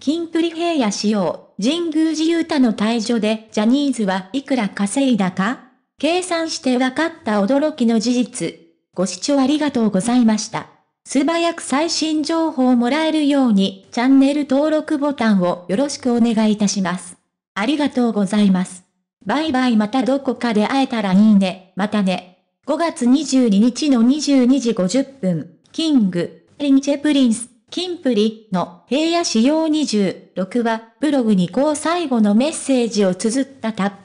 キンプリ平野仕様、神宮寺勇太の退場でジャニーズはいくら稼いだか計算して分かった驚きの事実。ご視聴ありがとうございました。素早く最新情報をもらえるようにチャンネル登録ボタンをよろしくお願いいたします。ありがとうございます。バイバイまたどこかで会えたらいいね。またね。5月22日の22時50分、キング、リンチェプリンス。キンプリの平野仕様26はブログにこう最後のメッセージを綴ったタップ。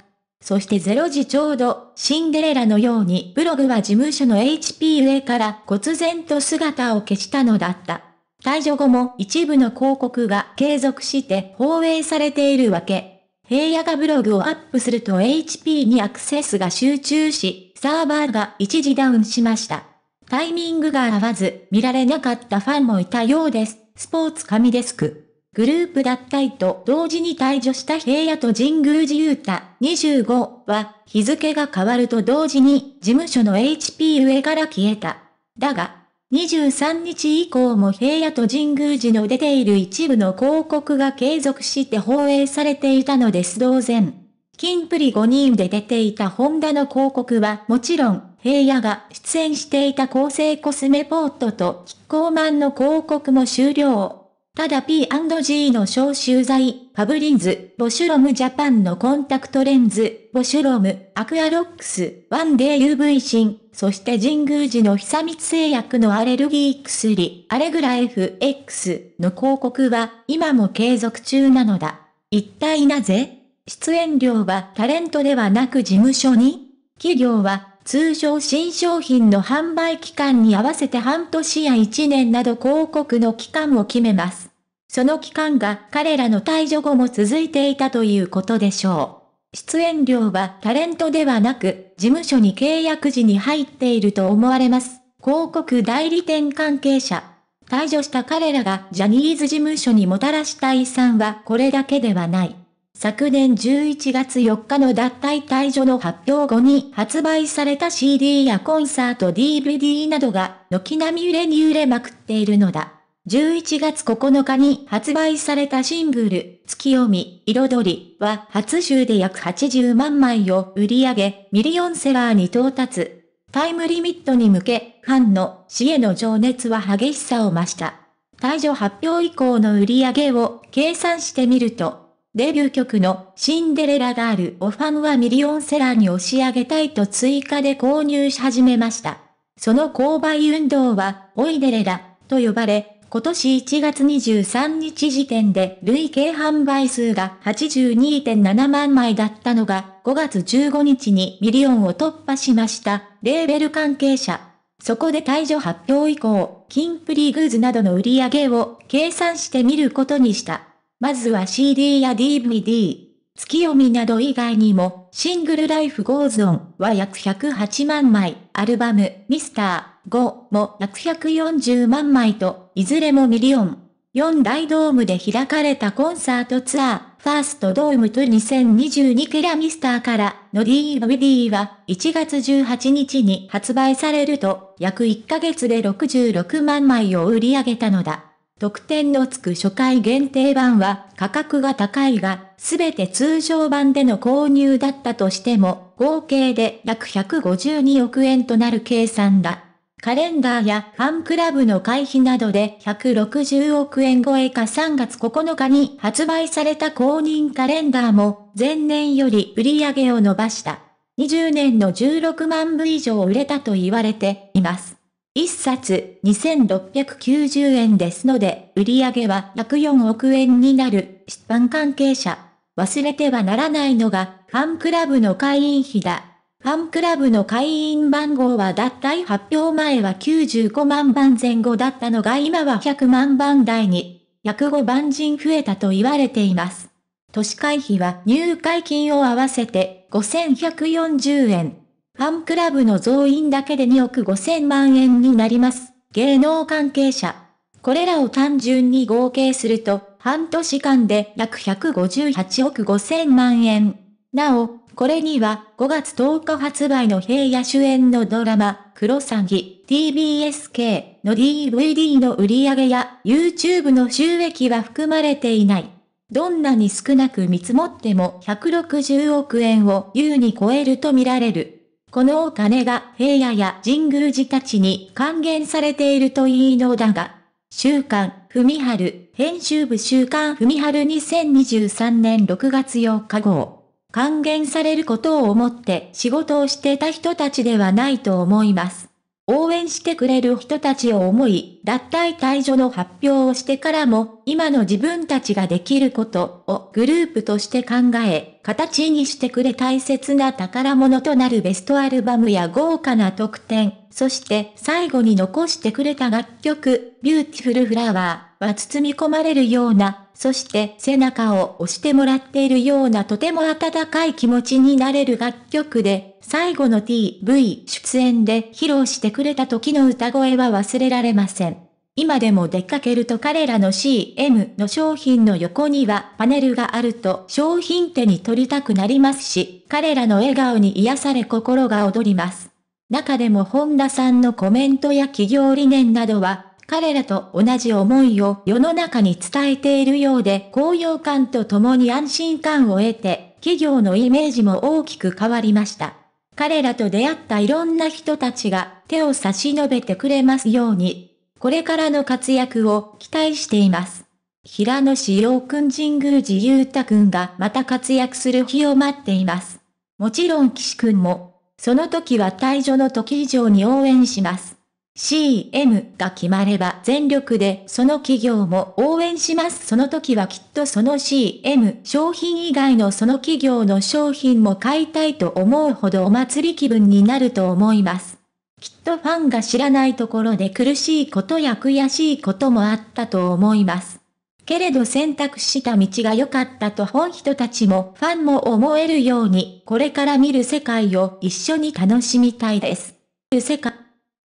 そして0時ちょうど、シンデレラのようにブログは事務所の HP 上から忽然と姿を消したのだった。退場後も一部の広告が継続して放映されているわけ。平野がブログをアップすると HP にアクセスが集中し、サーバーが一時ダウンしました。タイミングが合わず見られなかったファンもいたようです。スポーツ紙デスク。グループ脱退と同時に退場した平野と神宮寺勇太25は日付が変わると同時に事務所の HP 上から消えた。だが、23日以降も平野と神宮寺の出ている一部の広告が継続して放映されていたのです同然。金プリ5人で出ていたホンダの広告はもちろん平野が出演していた構成コスメポートとキッコーマンの広告も終了。ただ P&G の消臭剤、パブリンズ、ボシュロムジャパンのコンタクトレンズ、ボシュロム、アクアロックス、ワンデー UV 芯、そして神宮寺の久光製薬のアレルギー薬、アレグラ FX の広告は今も継続中なのだ。一体なぜ出演料はタレントではなく事務所に企業は通常新商品の販売期間に合わせて半年や1年など広告の期間を決めます。その期間が彼らの退場後も続いていたということでしょう。出演料はタレントではなく、事務所に契約時に入っていると思われます。広告代理店関係者。退場した彼らがジャニーズ事務所にもたらした遺産はこれだけではない。昨年11月4日の脱退退場の発表後に発売された CD やコンサート DVD などが軒並み売れに売れまくっているのだ。11月9日に発売されたシングル、月読み、彩りは初週で約80万枚を売り上げ、ミリオンセラーに到達。タイムリミットに向け、ファンの死への情熱は激しさを増した。退場発表以降の売り上げを計算してみると、デビュー曲のシンデレラガールをファンはミリオンセラーに押し上げたいと追加で購入し始めました。その購買運動は、おいでれら、と呼ばれ、今年1月23日時点で累計販売数が82.7万枚だったのが、5月15日にミリオンを突破しました、レーベル関係者。そこで退場発表以降、キンプリグーズなどの売り上げを計算してみることにした。まずは CD や DVD、月読みなど以外にも、シングルライフゴーオンは約108万枚、アルバム、ミスター、5も約140万枚と、いずれもミリオン。4大ドームで開かれたコンサートツアー、ファーストドームと2022ケラミスターからの DVD は1月18日に発売されると、約1ヶ月で66万枚を売り上げたのだ。特典のつく初回限定版は価格が高いが、すべて通常版での購入だったとしても、合計で約152億円となる計算だ。カレンダーやファンクラブの会費などで160億円超えか3月9日に発売された公認カレンダーも前年より売り上げを伸ばした。20年の16万部以上売れたと言われています。1冊2690円ですので、売上は104億円になる、出版関係者。忘れてはならないのが、ファンクラブの会員費だ。ファンクラブの会員番号は脱退発表前は95万番前後だったのが今は100万番台に、105万人増えたと言われています。都市会費は入会金を合わせて5140円。ファンクラブの増員だけで2億5千万円になります。芸能関係者。これらを単純に合計すると、半年間で約158億5千万円。なお、これには5月10日発売の平野主演のドラマ、クロサギ TBSK の DVD の売り上げや YouTube の収益は含まれていない。どんなに少なく見積もっても160億円を優に超えると見られる。このお金が平野や神宮寺たちに還元されているといいのだが、週刊、文春、編集部週刊文春2023年6月8日号。還元されることを思って仕事をしてた人たちではないと思います。応援してくれる人たちを思い、脱退退場の発表をしてからも、今の自分たちができることをグループとして考え、形にしてくれ大切な宝物となるベストアルバムや豪華な特典、そして最後に残してくれた楽曲、ビューティフルフラワーは包み込まれるようなそして背中を押してもらっているようなとても温かい気持ちになれる楽曲で、最後の TV 出演で披露してくれた時の歌声は忘れられません。今でも出かけると彼らの CM の商品の横にはパネルがあると商品手に取りたくなりますし、彼らの笑顔に癒され心が躍ります。中でも本田さんのコメントや企業理念などは彼らと同じ思いを世の中に伝えているようで、高揚感とともに安心感を得て、企業のイメージも大きく変わりました。彼らと出会ったいろんな人たちが手を差し伸べてくれますように、これからの活躍を期待しています。平野志陽君神宮寺裕太君がまた活躍する日を待っています。もちろん岸君も、その時は退場の時以上に応援します。CM が決まれば全力でその企業も応援します。その時はきっとその CM 商品以外のその企業の商品も買いたいと思うほどお祭り気分になると思います。きっとファンが知らないところで苦しいことや悔しいこともあったと思います。けれど選択した道が良かったと本人たちもファンも思えるように、これから見る世界を一緒に楽しみたいです。世界